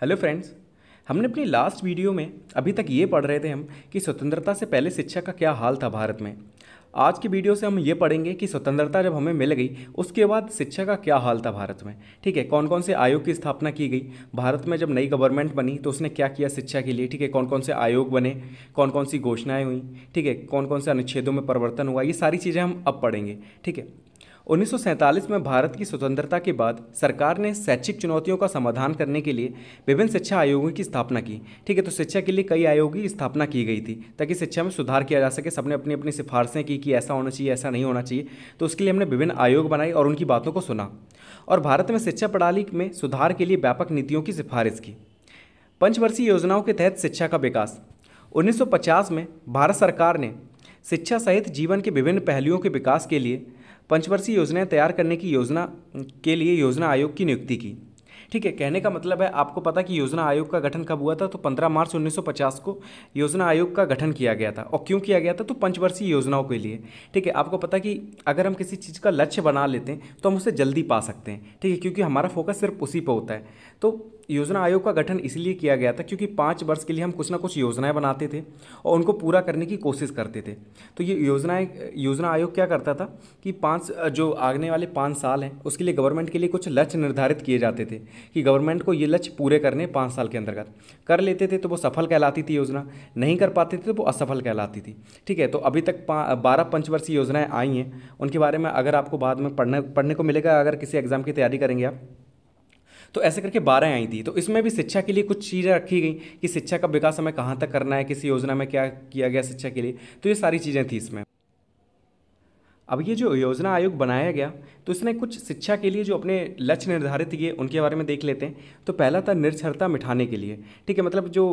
hello friends हमने अपनी last video में अभी तक ये पढ़ रहे थे हम कि स्वतंत्रता से पहले शिक्षा का क्या हाल था भारत में आज की वीडियो से हम ये पढ़ेंगे कि स्वतंत्रता जब हमें मिल गई उसके बाद शिक्षा का क्या हाल था भारत में ठीक है कौन कौन से आयोग की स्थापना की गई भारत में जब नई गवर्नमेंट बनी तो उसने क्या किया शिक्षा के लिए ठीक है कौन कौन से आयोग बने कौन कौन सी घोषणाएं हुई ठीक है कौन कौन से अनुच्छेदों में परिवर्तन हुआ ये सारी चीज़ें हम अब पढ़ेंगे ठीक है 1947 में भारत की स्वतंत्रता के बाद सरकार ने शैक्षिक चुनौतियों का समाधान करने के लिए विभिन्न शिक्षा आयोगों की स्थापना की ठीक है तो शिक्षा के लिए कई आयोगों की स्थापना की गई थी ताकि शिक्षा में सुधार किया जा सके सबने अपनी अपनी सिफारशें की कि ऐसा होना चाहिए ऐसा नहीं होना चाहिए तो उसके लिए हमने विभिन्न आयोग बनाए और उनकी बातों को सुना और भारत में शिक्षा प्रणाली में सुधार के लिए व्यापक नीतियों की सिफारिश की पंचवर्षीय योजनाओं के तहत शिक्षा का विकास 1950 में भारत सरकार ने शिक्षा सहित जीवन के विभिन्न पहलुओं के विकास के लिए पंचवर्षीय योजनाएं तैयार करने की योजना के लिए योजना आयोग की नियुक्ति की ठीक है कहने का मतलब है आपको पता कि योजना आयोग का गठन कब हुआ था तो पंद्रह मार्च 1950 को योजना आयोग का गठन किया गया था और क्यों किया गया था तो पंचवर्षीय योजनाओं के लिए ठीक है आपको पता कि अगर हम किसी चीज़ का लक्ष्य बना लेते हैं तो हम उसे जल्दी पा सकते हैं ठीक है क्योंकि हमारा फोकस सिर्फ उसी पर होता है तो योजना आयोग का गठन इसलिए किया गया था क्योंकि पाँच वर्ष के लिए हम कुछ ना कुछ योजनाएं बनाते थे और उनको पूरा करने की कोशिश करते थे तो ये योजनाएं योजना आयोग क्या करता था कि पाँच जो आगने वाले पाँच साल हैं उसके लिए गवर्नमेंट के लिए कुछ लक्ष्य निर्धारित किए जाते थे कि गवर्नमेंट को ये लक्ष्य पूरे करने पाँच साल के अंतर्गत कर लेते थे तो वो सफल कहलाती थी योजना नहीं कर पाते थे तो वो असफल कहलाती थी ठीक है तो अभी तक बारह पंचवर्षीय योजनाएँ आई हैं उनके बारे में अगर आपको बाद में पढ़ने पढ़ने को मिलेगा अगर किसी एग्ज़ाम की तैयारी करेंगे आप तो ऐसे करके बारह आई थी तो इसमें भी शिक्षा के लिए कुछ चीज़ें रखी गई कि शिक्षा का विकास हमें कहाँ तक करना है किसी योजना में क्या किया गया शिक्षा के लिए तो ये सारी चीज़ें थी इसमें अब ये जो योजना आयोग बनाया गया तो इसने कुछ शिक्षा के लिए जो अपने लक्ष्य निर्धारित किए उनके बारे में देख लेते हैं तो पहला था निर्क्षरता मिठाने के लिए ठीक है मतलब जो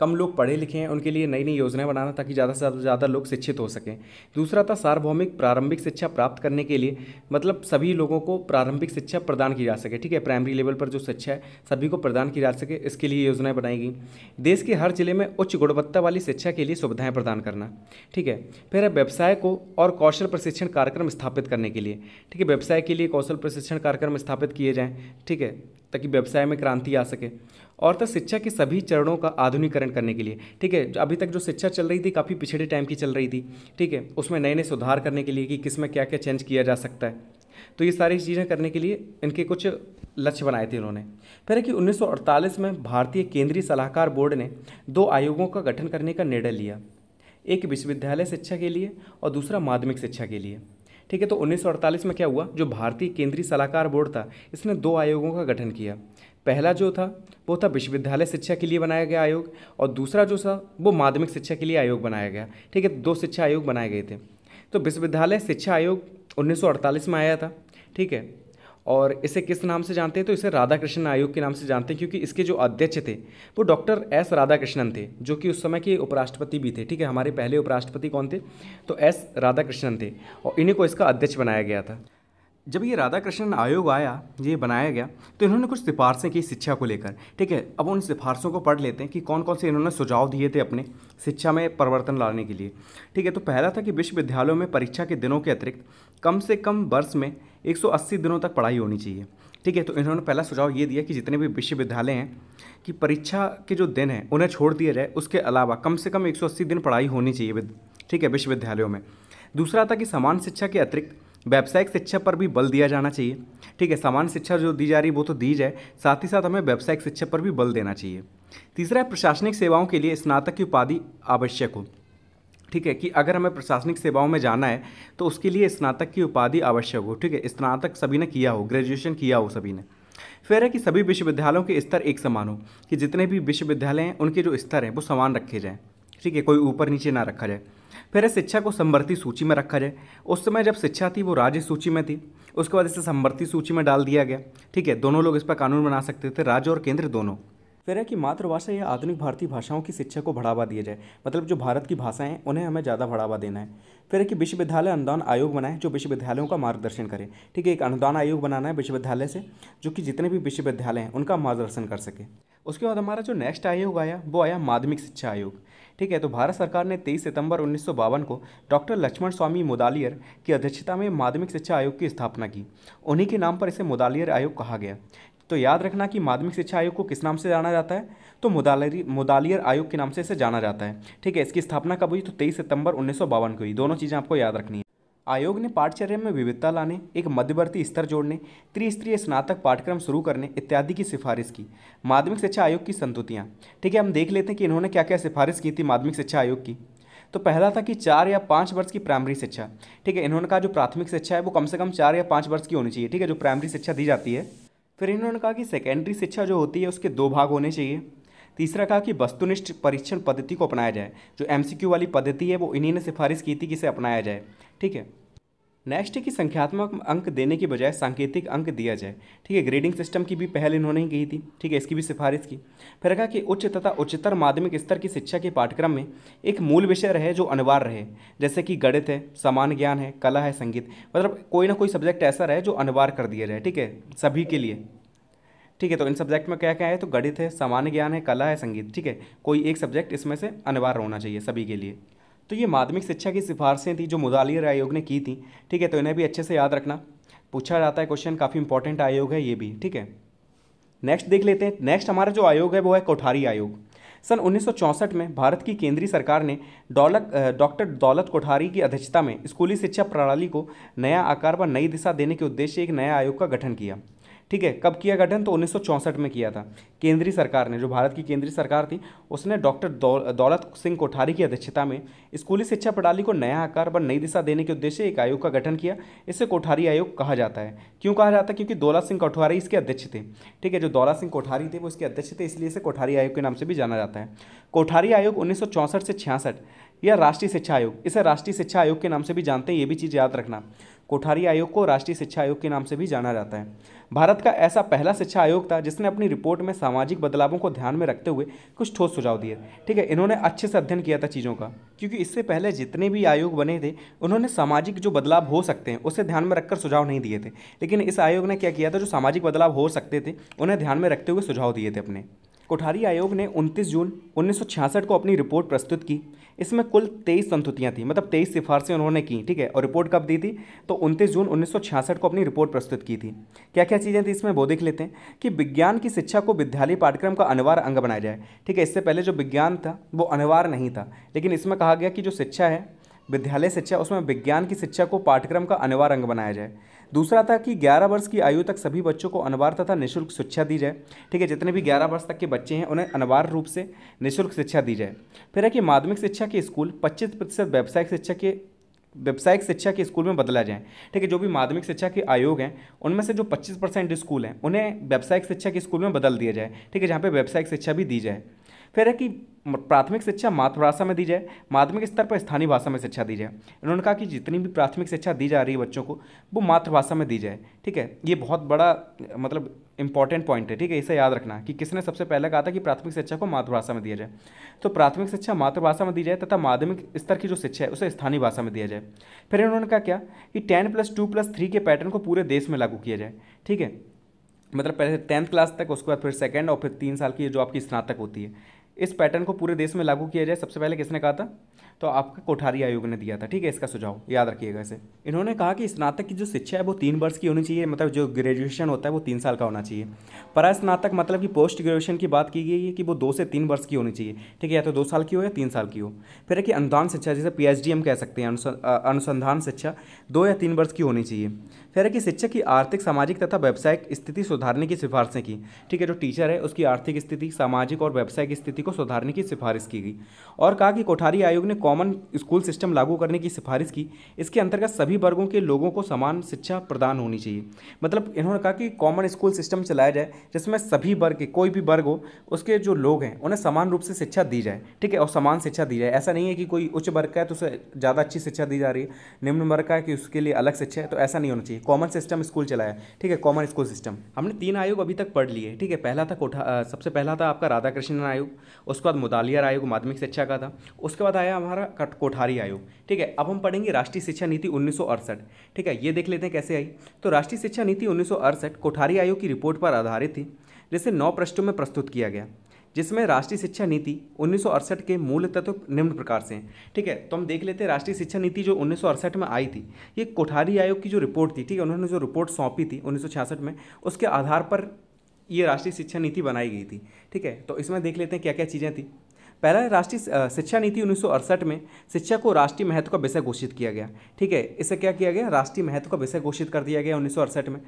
कम लोग पढ़े लिखे हैं उनके लिए नई नई योजनाएं बनाना ताकि ज़्यादा से ज़्यादा लोग शिक्षित हो सकें दूसरा था सार्वभौमिक प्रारंभिक शिक्षा प्राप्त करने के लिए मतलब सभी लोगों को प्रारंभिक शिक्षा प्रदान की जा सके ठीक है प्राइमरी लेवल पर जो शिक्षा है सभी को प्रदान की जा सके इसके लिए योजनाएँ बनाई गई देश के हर जिले में उच्च गुणवत्ता वाली शिक्षा के लिए सुविधाएँ प्रदान करना ठीक है फिर व्यवसाय को और कौशल प्रशिक्षण कार्यक्रम स्थापित करने के लिए ठीक है व्यवसाय के लिए कौशल प्रशिक्षण कार्यक्रम स्थापित किए जाएँ ठीक है ताकि व्यवसाय में क्रांति आ सके और तो शिक्षा के सभी चरणों का आधुनिकरण करने के लिए ठीक है अभी तक जो शिक्षा चल रही थी काफ़ी पिछड़े टाइम की चल रही थी ठीक है उसमें नए नए सुधार करने के लिए कि किस में क्या क्या चेंज किया जा सकता है तो ये सारी चीज़ें करने के लिए इनके कुछ लक्ष्य बनाए थे इन्होंने फिर है कि 1948 में भारतीय केंद्रीय सलाहकार बोर्ड ने दो आयोगों का गठन करने का निर्णय लिया एक विश्वविद्यालय शिक्षा के लिए और दूसरा माध्यमिक शिक्षा के लिए ठीक है तो 1948 में क्या हुआ जो भारतीय केंद्रीय सलाहकार बोर्ड था इसने दो आयोगों का गठन किया पहला जो था वो था विश्वविद्यालय शिक्षा के लिए बनाया गया आयोग और दूसरा जो था वो माध्यमिक शिक्षा के लिए आयोग बनाया गया ठीक है दो शिक्षा आयोग बनाए गए थे तो विश्वविद्यालय शिक्षा आयोग 1948 में आया था ठीक है और इसे किस नाम से जानते हैं तो इसे राधा कृष्ण आयोग के नाम से जानते हैं क्योंकि इसके जो अध्यक्ष थे वो डॉक्टर एस राधाकृष्णन थे जो कि उस समय के उपराष्ट्रपति भी थे ठीक है हमारे पहले उपराष्ट्रपति कौन थे तो एस राधाकृष्णन थे और इन्हीं को इसका अध्यक्ष बनाया गया था जब ये राधा कृष्णन आयोग आया ये बनाया गया तो इन्होंने कुछ सिफारसें की शिक्षा को लेकर ठीक है अब उन सिफारसों को पढ़ लेते हैं कि कौन कौन से इन्होंने सुझाव दिए थे अपने शिक्षा में परिवर्तन लाने के लिए ठीक है तो पहला था कि विश्वविद्यालयों में परीक्षा के दिनों के अतिरिक्त कम से कम वर्ष में 180 दिनों तक पढ़ाई होनी चाहिए ठीक है तो इन्होंने पहला सुझाव ये दिया कि जितने भी विश्वविद्यालय हैं कि परीक्षा के जो दिन हैं उन्हें छोड़ दिया जाए उसके अलावा कम से कम एक दिन पढ़ाई होनी चाहिए ठीक है विश्वविद्यालयों में दूसरा था कि समान शिक्षा के अतिरिक्त व्यावसायिक शिक्षा पर भी बल दिया जाना चाहिए ठीक है समान शिक्षा जो दी जा रही है वो तो दी जाए साथ ही साथ हमें व्यावसायिक शिक्षा पर भी बल देना चाहिए तीसरा है प्रशासनिक सेवाओं के लिए स्नातक की उपाधि आवश्यक हो ठीक है कि अगर हमें प्रशासनिक सेवाओं में जाना है तो उसके लिए स्नातक की उपाधि आवश्यक हो ठीक है स्नातक सभी ने किया हो ग्रेजुएशन किया हो सभी ने फिर है कि सभी विश्वविद्यालयों के स्तर एक समान हो कि जितने भी विश्वविद्यालय हैं उनके जो स्तर हैं वो समान रखे जाएँ ठीक है कोई ऊपर नीचे ना रखा जाए फिर है शिक्षा को संवर्ती सूची में रखा जाए उस समय जब शिक्षा थी वो राज्य सूची में थी उसके बाद इसे संवर्ती सूची में डाल दिया गया ठीक है दोनों लोग इस पर कानून बना सकते थे राज्य और केंद्र दोनों कह रहे है कि मातृभाषा या आधुनिक भारतीय भाषाओं की शिक्षा को बढ़ावा दिया जाए मतलब जो भारत की भाषाएं हैं उन्हें हमें ज़्यादा बढ़ावा देना है फिर है कि विश्वविद्यालय अनुदान आयोग बनाए जो विश्वविद्यालयों का मार्गदर्शन करे ठीक है एक अनुदान आयोग बनाना है विश्वविद्यालय से जो कि जितने भी विश्वविद्यालय हैं उनका मार्गदर्शन कर सके उसके बाद हमारा जो नेक्स्ट आयोग आया वो आया माध्यमिक शिक्षा आयोग ठीक है तो भारत सरकार ने 23 सितंबर उन्नीस को डॉक्टर लक्ष्मण स्वामी मुदालियर की अध्यक्षता में माध्यमिक शिक्षा आयोग की स्थापना की उन्हीं के नाम पर इसे मुदालियर आयोग कहा गया तो याद रखना कि माध्यमिक शिक्षा आयोग को किस नाम से जाना जाता है तो मुदालरी मुदालियर आयोग के नाम से इसे जाना जाता है ठीक है इसकी स्थापना कब हुई तो तेईस सितंबर उन्नीस को हुई दोनों चीज़ें आपको याद रखनी है आयोग ने पाठचर्या में विविधता लाने एक मध्यवर्ती स्तर जोड़ने त्रिस्तरीय स्नातक पाठ्यक्रम शुरू करने इत्यादि की सिफारिश की माध्यमिक शिक्षा आयोग की संतुतियाँ ठीक है हम देख लेते हैं कि इन्होंने क्या क्या सिफारिश की थी माध्यमिक शिक्षा आयोग की तो पहला था कि चार या पाँच वर्ष की प्राइमरी शिक्षा ठीक है इन्होंने कहा जो प्राथमिक शिक्षा है वो कम से कम चार या पाँच वर्ष की होनी चाहिए ठीक है जो प्राइमरी शिक्षा दी जाती है फिर इन्होंने कहा कि सेकेंडरी शिक्षा जो होती है उसके दो भाग होने चाहिए तीसरा कहा कि वस्तुनिष्ठ परीक्षण पद्धति को अपनाया जाए जो एमसीक्यू वाली पद्धति है वो इन्हीं ने सिफारिश की थी कि इसे अपनाया जाए ठीक है नेक्स्ट है कि संख्यात्मक अंक देने के बजाय सांकेतिक अंक दिया जाए ठीक है ग्रेडिंग सिस्टम की भी पहल इन्होंने ही कही थी ठीक है इसकी भी सिफारिश की फिर कहा कि उच्च तथा उच्चतर माध्यमिक स्तर की शिक्षा के पाठ्यक्रम में एक मूल विषय रहे जो अनिवार्य रहे जैसे कि गणित है समान ज्ञान है कला है संगीत मतलब कोई ना कोई सब्जेक्ट ऐसा रहे जो अनिवार्य कर दिया जाए ठीक है सभी के लिए ठीक है तो इन सब्जेक्ट में क्या क्या है तो गणित है सामान्य ज्ञान है कला है संगीत ठीक है कोई एक सब्जेक्ट इसमें से अनिवार्य होना चाहिए सभी के लिए तो ये माध्यमिक शिक्षा की सिफारिशें थी जो मुदालियर आयोग ने की थी ठीक है तो इन्हें भी अच्छे से याद रखना पूछा जाता है क्वेश्चन काफ़ी इंपॉर्टेंट आयोग है ये भी ठीक है नेक्स्ट देख लेते हैं नेक्स्ट हमारा जो आयोग है वो है कोठारी आयोग सन उन्नीस में भारत की केंद्रीय सरकार ने दौलत डॉक्टर दौलत कोठारी की अध्यक्षता में स्कूली शिक्षा प्रणाली को नया आकार व नई दिशा देने के उद्देश्य एक नया आयोग का गठन किया ठीक है कब किया गठन तो उन्नीस में किया था केंद्रीय सरकार ने जो भारत की केंद्रीय सरकार थी उसने डॉक्टर दौलत सिंह कोठारी की अध्यक्षता में स्कूली शिक्षा प्रणाली को नया आकार व नई दिशा देने के उद्देश्य एक आयोग का गठन किया इसे कोठारी आयोग कहा जाता है क्यों कहा जाता है क्योंकि दौलत सिंह कोठारी इसके अध्यक्ष थे ठीक है जो दौलत सिंह कोठारी थे वो इसके अध्यक्ष थे इसलिए इसे कोठारी आयोग के नाम से भी जाना जाता है कोठारी आयोग उन्नीस से छियासठ या राष्ट्रीय शिक्षा आयोग इसे राष्ट्रीय शिक्षा आयोग के नाम से भी जानते हैं ये भी चीज़ याद रखना कोठारी आयोग को राष्ट्रीय शिक्षा आयोग के नाम से भी जाना जाता है भारत का ऐसा पहला शिक्षा आयोग था जिसने अपनी रिपोर्ट में सामाजिक बदलावों को ध्यान में रखते हुए कुछ ठोस सुझाव दिए ठीक है इन्होंने अच्छे से अध्ययन किया था चीज़ों का क्योंकि इससे पहले जितने भी आयोग बने थे उन्होंने सामाजिक जो बदलाव हो सकते हैं उसे ध्यान में रखकर सुझाव नहीं दिए थे लेकिन इस आयोग ने क्या किया था जो सामाजिक बदलाव हो सकते थे उन्हें ध्यान में रखते हुए सुझाव दिए थे अपने कोठारी आयोग ने 29 जून 1966 को अपनी रिपोर्ट प्रस्तुत की इसमें कुल 23 संतुतियाँ थी मतलब 23 सिफारसें उन्होंने की ठीक है और रिपोर्ट कब दी थी तो 29 जून 1966 को अपनी रिपोर्ट प्रस्तुत की थी क्या क्या चीज़ें थी इसमें वो देख लेते हैं कि विज्ञान की शिक्षा को विद्यालय पाठ्यक्रम का अनिवार्य अंग बनाया जाए ठीक है इससे पहले जो विज्ञान था वो अनिवार्य नहीं था लेकिन इसमें कहा गया कि जो शिक्षा है विद्यालय शिक्षा उसमें विज्ञान की शिक्षा को पाठ्यक्रम का अनिवार्य अंग बनाया जाए दूसरा था कि 11 वर्ष की आयु तक सभी बच्चों को अनिवार्य तथा निःशुल्क शिक्षा दी जाए ठीक है जितने भी 11 वर्ष तक के बच्चे हैं उन्हें अनिवार्य रूप से निःशुल्क शिक्षा दी जाए फिर है कि माध्यमिक शिक्षा के स्कूल पच्चीस प्रतिशत व्यावसायिक शिक्षा के व्यावसायिक शिक्षा के स्कूल में बदला जाए ठीक है जो भी माध्यमिक शिक्षा के आयोग हैं उनमें से जो पच्चीस परसेंट स्कूल हैं उन्हें व्यावसायिक शिक्षा के स्कूल में बदल दिया जाए ठीक है जहाँ पर व्यावसायिक शिक्षा भी दी जाए फिर है कि प्राथमिक शिक्षा मातृभाषा में दी जाए माध्यमिक स्तर पर स्थानीय भाषा में शिक्षा दी जाए उन्होंने कहा कि जितनी भी प्राथमिक शिक्षा दी जा रही है बच्चों को वो मातृभाषा में दी जाए ठीक है ये बहुत बड़ा मतलब इंपॉर्टेंट पॉइंट है ठीक है इसे याद रखना कि किसने सबसे पहले कहा था कि प्राथमिक शिक्षा को मातृभाषा में दिया जाए तो प्राथमिक शिक्षा मातृभाषा में दी जाए तथा माध्यमिक स्तर की जो शिक्षा है उसे स्थानीय भाषा में दिया जाए फिर उन्होंने कहा क्या कि ten plus two plus three के पैटर्न को पूरे देश में लागू किया जाए ठीक है मतलब पहले टेंथ क्लास तक उसके बाद फिर सेकेंड और फिर तीन साल की जो आपकी स्नातक होती है इस पैटर्न को पूरे देश में लागू किया जाए सबसे पहले किसने कहा था तो आपका कोठारी आयोग ने दिया था ठीक है इसका सुझाव याद रखिएगा इसे इन्होंने कहा कि स्नातक की जो शिक्षा है वो तीन वर्ष की होनी चाहिए मतलब जो ग्रेजुएशन होता है वो तीन साल का होना चाहिए परास्नातक मतलब कि पोस्ट ग्रेजुएशन की बात की गई है कि वो दो से तीन वर्ष की होनी चाहिए ठीक है या तो दो साल की हो या तीन साल की हो फिर कि अनुदान शिक्षा जैसे पी कह सकते हैं अनुसंधान शिक्षा दो या तीन वर्ष की होनी चाहिए फिर एक कि शिक्षक की आर्थिक सामाजिक तथा व्यावसायिक स्थिति सुधारने की सिफारिशें की ठीक है जो टीचर है उसकी आर्थिक स्थिति सामाजिक और व्यावसायिक स्थिति को सुधारने की सिफारिश की गई और कहा कि कोठारी आयोग ने कॉमन स्कूल सिस्टम लागू करने की सिफारिश की इसके अंतर्गत सभी वर्गों के लोगों को समान शिक्षा प्रदान होनी चाहिए मतलब इन्होंने कहा कि कॉमन स्कूल सिस्टम चलाया जाए जिसमें सभी वर्ग के कोई भी वर्ग हो उसके जो लोग हैं उन्हें समान रूप से शिक्षा दी जाए ठीक है और समान शिक्षा दी जाए ऐसा नहीं है कि कोई उच्च वर्ग का है तो उसे ज़्यादा अच्छी शिक्षा दी जा रही है निम्न वर्ग का है कि उसके लिए अलग शिक्षा है तो ऐसा नहीं होना चाहिए कॉमन सिस्टम स्कूल चलाया ठीक है कॉमन स्कूल सिस्टम हमने तीन आयोग अभी तक पढ़ लिए ठीक है पहला था कोठा सबसे पहला था आपका राधाकृष्णन आयोग उसके बाद मुदालियर आयोग माध्यमिक शिक्षा का था उसके बाद आया हमारा हमारा कट कोठारी आयोग ठीक है अब हम पढ़ेंगे राष्ट्रीय शिक्षा नीति उन्नीस ठीक है ये देख लेते हैं कैसे आई तो राष्ट्रीय शिक्षा नीति उन्नीस कोठारी आयोग की रिपोर्ट पर आधारित थी जिसे नौ पृष्ठों में प्रस्तुत किया गया जिसमें राष्ट्रीय शिक्षा नीति उन्नीस के मूल तत्व निम्न प्रकार से हैं ठीक है तो हम देख लेते हैं राष्ट्रीय शिक्षा नीति जो उन्नीस में आई थी ये कोठारी आयोग की जो रिपोर्ट थी ठीक है उन्होंने जो रिपोर्ट सौंपी थी उन्नीस में उसके आधार पर ये राष्ट्रीय शिक्षा नीति बनाई गई थी ठीक है तो इसमें देख लेते हैं क्या क्या चीज़ें थी पहला राष्ट्रीय शिक्षा नीति उन्नीस में शिक्षा को राष्ट्रीय महत्व का विषय घोषित किया गया ठीक है इसे क्या किया गया राष्ट्रीय महत्व का विषय घोषित कर दिया गया उन्नीस में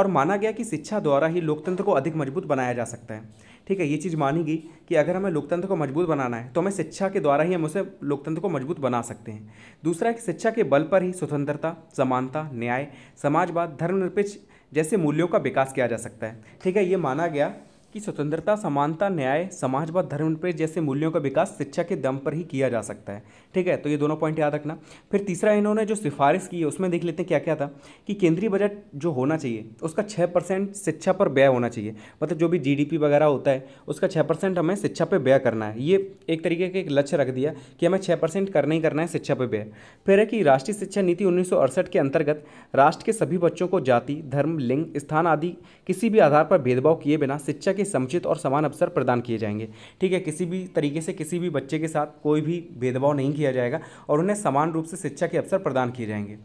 और माना गया कि शिक्षा द्वारा ही लोकतंत्र को अधिक मजबूत बनाया जा सकता है ठीक है ये चीज़ मानी गई कि अगर हमें लोकतंत्र को मजबूत बनाना है तो हमें शिक्षा के द्वारा ही हम उसे लोकतंत्र को मजबूत बना सकते हैं दूसरा है कि शिक्षा के बल पर ही स्वतंत्रता समानता न्याय समाजवाद धर्मनिरपेक्ष जैसे मूल्यों का विकास किया जा सकता है ठीक है ये माना गया कि स्वतंत्रता समानता न्याय समाजवाद धर्मनिरपेक्ष जैसे मूल्यों का विकास शिक्षा के दम पर ही किया जा सकता है ठीक है तो ये दोनों पॉइंट याद रखना फिर तीसरा इन्होंने जो सिफारिश की है उसमें देख लेते हैं क्या क्या था कि केंद्रीय बजट जो होना चाहिए उसका छः परसेंट शिक्षा पर व्यय होना चाहिए मतलब जो भी जी वगैरह होता है उसका छः परसेंट हमें शिक्षा पर व्यय करना है ये एक तरीके का एक लक्ष्य रख दिया कि हमें छः परसेंट करना ही करना है शिक्षा पर व्यय फिर है कि राष्ट्रीय शिक्षा नीति उन्नीस के अंतर्गत राष्ट्र के सभी बच्चों को जाति धर्म लिंग स्थान आदि किसी भी आधार पर भेदभाव किए बिना शिक्षा के के समुचित और समान अवसर प्रदान किए जाएंगे ठीक है किसी भी तरीके से किसी भी बच्चे के साथ कोई भी भेदभाव नहीं किया जाएगा और उन्हें समान रूप से शिक्षा के अवसर प्रदान किए जाएंगे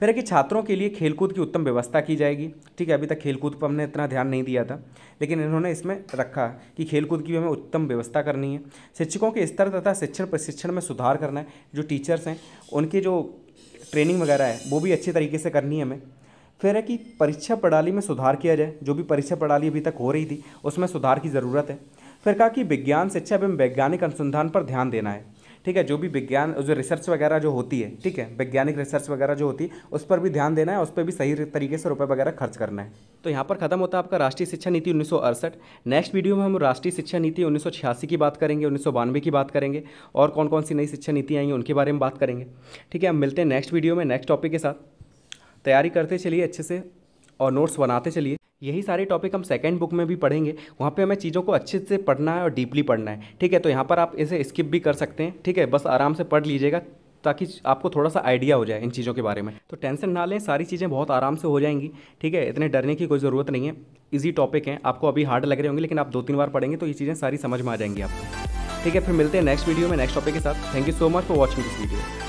फिर है कि छात्रों के लिए खेलकूद की उत्तम व्यवस्था की जाएगी ठीक है अभी तक खेलकूद पर हमने इतना ध्यान नहीं दिया था लेकिन इन्होंने इसमें रखा कि खेलकूद की हमें उत्तम व्यवस्था करनी है शिक्षकों के स्तर तथा शिक्षण प्रशिक्षण में सुधार करना है जो टीचर्स हैं उनके जो ट्रेनिंग वगैरह है वो भी अच्छे तरीके से करनी है हमें फिर है कि परीक्षा प्रणाली में सुधार किया जाए जो भी परीक्षा प्रणाली अभी तक हो रही थी उसमें सुधार की ज़रूरत है फिर कहा कि विज्ञान शिक्षा एवं वैज्ञानिक अनुसंधान पर ध्यान देना है ठीक है जो भी विज्ञान जो रिसर्च वगैरह जो होती है ठीक है वैज्ञानिक रिसर्च वगैरह जो होती है उस पर भी ध्यान देना है उस पर भी सही तरीके से रुपये वगैरह खर्च करना है तो यहाँ पर खत्म होता है आपका राष्ट्रीय शिक्षा नीति उन्नीस नेक्स्ट वीडियो में हम राष्ट्रीय शिक्षा नीति उन्नीस की बात करेंगे उन्नीस की बात करेंगे और कौन कौन सी नई शिक्षा नीति आई उनके बारे में बात करेंगे ठीक है हम मिलते हैं नेक्स्ट वीडियो में नेक्स्ट टॉपिक के साथ तैयारी करते चलिए अच्छे से और नोट्स बनाते चलिए यही सारे टॉपिक हम सेकेंड बुक में भी पढ़ेंगे वहाँ पे हमें चीज़ों को अच्छे से पढ़ना है और डीपली पढ़ना है ठीक है तो यहाँ पर आप इसे स्किप भी कर सकते हैं ठीक है बस आराम से पढ़ लीजिएगा ताकि आपको थोड़ा सा आइडिया हो जाए इन चीज़ों के बारे में तो टेंशन ना लें सारी चीज़ें बहुत आराम से हो जाएंगी ठीक है इतने डरने की कोई ज़रूरत नहीं है ईजी टॉपिक हैं आपको अभी हार्ड लग रहे होंगे लेकिन आप दो तीन बार पढ़ेंगे तो ये चीज़ें सारी समझ में आ जाएंगी आपको ठीक है फिर मिलते हैं नेक्स्ट वीडियो में नेक्स्ट टॉपिक के साथ thank you so much for watching this video